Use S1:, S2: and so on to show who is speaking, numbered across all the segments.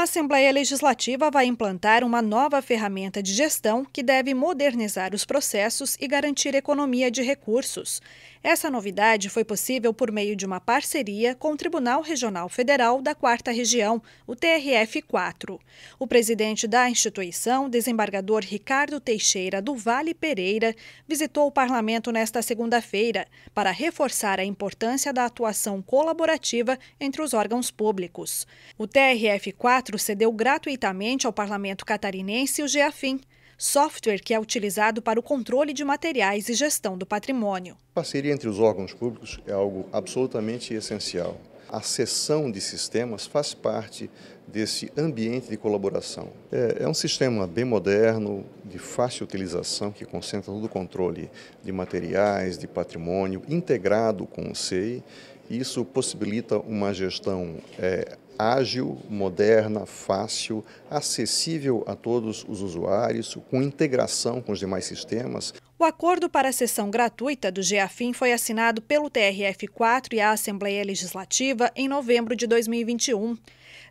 S1: A Assembleia Legislativa vai implantar uma nova ferramenta de gestão que deve modernizar os processos e garantir economia de recursos. Essa novidade foi possível por meio de uma parceria com o Tribunal Regional Federal da Quarta Região, o TRF-4. O presidente da instituição, desembargador Ricardo Teixeira do Vale Pereira, visitou o parlamento nesta segunda-feira para reforçar a importância da atuação colaborativa entre os órgãos públicos. O TRF-4 centro cedeu gratuitamente ao parlamento catarinense o GEAFIM, software que é utilizado para o controle de materiais e gestão do patrimônio.
S2: A parceria entre os órgãos públicos é algo absolutamente essencial. A cessão de sistemas faz parte desse ambiente de colaboração. É, é, um sistema bem moderno, de fácil utilização, que concentra todo o controle de materiais, de patrimônio, integrado com o SEI isso possibilita uma gestão é, ágil, moderna, fácil, acessível a todos os usuários, com integração com os demais sistemas.
S1: O acordo para a sessão gratuita do GEAFIN foi assinado pelo TRF4 e a Assembleia Legislativa em novembro de 2021.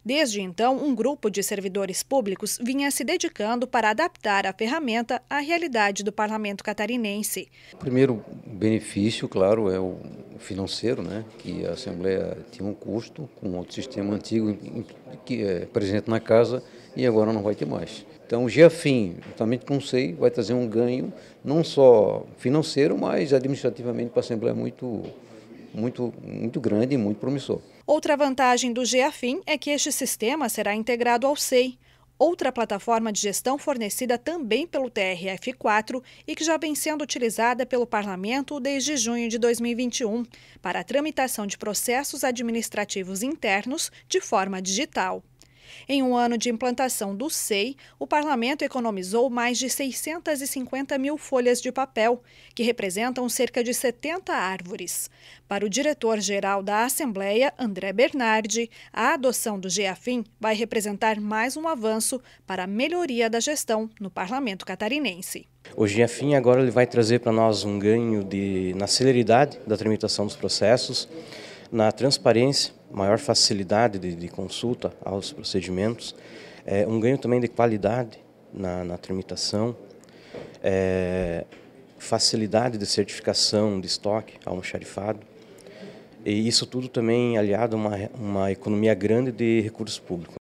S1: Desde então, um grupo de servidores públicos vinha se dedicando para adaptar a ferramenta à realidade do parlamento catarinense.
S3: O primeiro benefício, claro, é o financeiro, né? que a Assembleia tinha um custo com outro sistema antigo que é presente na casa e agora não vai ter mais. Então, o GEFIM, juntamente com o SEI, vai trazer um ganho não só financeiro, mas administrativamente para a Assembleia muito muito, muito grande e muito promissor.
S1: Outra vantagem do GEAFIM é que este sistema será integrado ao SEI, outra plataforma de gestão fornecida também pelo TRF4 e que já vem sendo utilizada pelo Parlamento desde junho de 2021 para a tramitação de processos administrativos internos de forma digital. Em um ano de implantação do SEI, o parlamento economizou mais de 650 mil folhas de papel, que representam cerca de 70 árvores. Para o diretor-geral da Assembleia, André Bernardi, a adoção do GEAFIM vai representar mais um avanço para a melhoria da gestão no parlamento catarinense.
S4: O GEAFIM agora ele vai trazer para nós um ganho de, na celeridade da tramitação dos processos, na transparência maior facilidade de, de consulta aos procedimentos, é, um ganho também de qualidade na, na tramitação, é, facilidade de certificação de estoque ao xarifado, e isso tudo também aliado a uma, uma economia grande de recursos públicos.